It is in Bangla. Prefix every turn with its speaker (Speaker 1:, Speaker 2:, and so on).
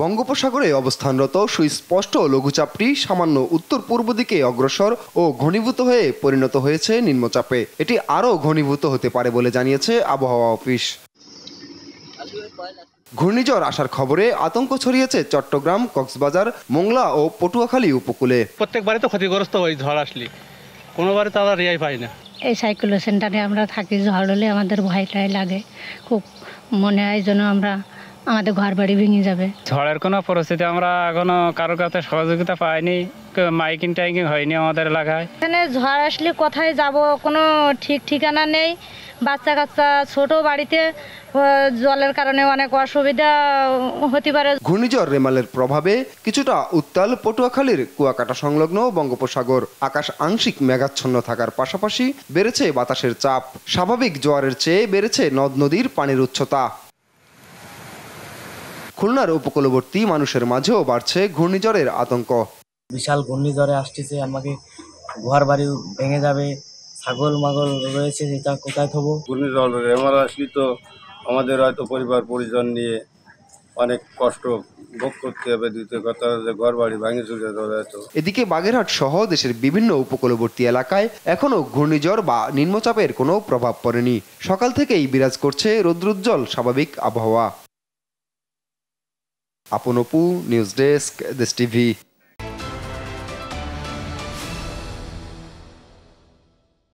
Speaker 1: বঙ্গোপসাগরে অবস্থানরত সুস্পষ্ট লঘুচাপটি সামান্য উত্তর পূর্ব দিকে অগ্রসর ও ঘনীভূত হয়ে পরিণত হয়েছে নিম্নচাপে এটি আরও ঘনীভূত হতে পারে বলে জানিয়েছে আবহাওয়া অফিস ঘূর্ণিঝড় আসার খবরে আতঙ্ক ছড়িয়েছে চট্টগ্রাম কক্সবাজার মোংলা ও পটুয়াখালী উপকূলে
Speaker 2: প্রত্যেকবারে তো ক্ষতিগ্রস্ত
Speaker 3: হয় ঝড় আসলে কোনোবারে তারা রেয়াই পায় না এই সেন্টারে আমরা থাকি ঝড় হলে আমাদের ভয় টয় লাগে খুব মনে হয় যেন আমরা আমাদের ঘর বাড়ি ভেঙে যাবে
Speaker 1: ঝড়ের কোনো পরিস্থিতি আমরা এখনো কারোর কাছে সহযোগিতা পাইনি মাইকিং টাইকিং হয়নি আমাদের এলাকায়
Speaker 2: এখানে ঝড় আসলে কোথায় যাব কোনো ঠিক ঠিকানা নেই বাচ্চা কাচ্চা ছোট বাড়িতে জলের কারণে অনেক অসুবিধা হতে পারে
Speaker 1: ঘূর্ণিঝড় রেমালের প্রভাবে কিছুটা উত্তাল পটুয়াখালীর কুয়াকাটা সংলগ্ন বঙ্গোপসাগর আকাশ আংশিক মেঘাচ্ছন্ন থাকার পাশাপাশি বেড়েছে বাতাসের চাপ স্বাভাবিক জোয়ারের চেয়ে বেড়েছে নদ নদীর পানির উচ্চতা খুলনার উপকূলবর্তী মানুষের মাঝেও বাড়ছে ঘূর্ণিঝড়ের আতঙ্ক
Speaker 4: বিশাল ঘূর্ণিঝড়ে আসতেছে আমাকে ঘর বাড়ি ভেঙে যাবে ছাগল মাগল রয়েছে যেটা কোথায় থবো ঘূর্ণিঝড় আমার আসলে তো আমাদের হয়তো পরিবার পরিজন নিয়ে অনেক কষ্ট ভোগ করতে হবে দ্বিতীয় কথা যে ঘর বাড়ি ভাঙে চলে যাবে
Speaker 1: এদিকে বাগেরহাট সহ দেশের বিভিন্ন উপকূলবর্তী এলাকায় এখনো ঘূর্ণিঝড় বা নিম্নচাপের কোনো প্রভাব পড়েনি সকাল থেকেই বিরাজ করছে রৌদ্রোজ্জ্বল স্বাভাবিক আবহাওয়া আপন অপু নিউজ ডেস্ক দেশ টিভি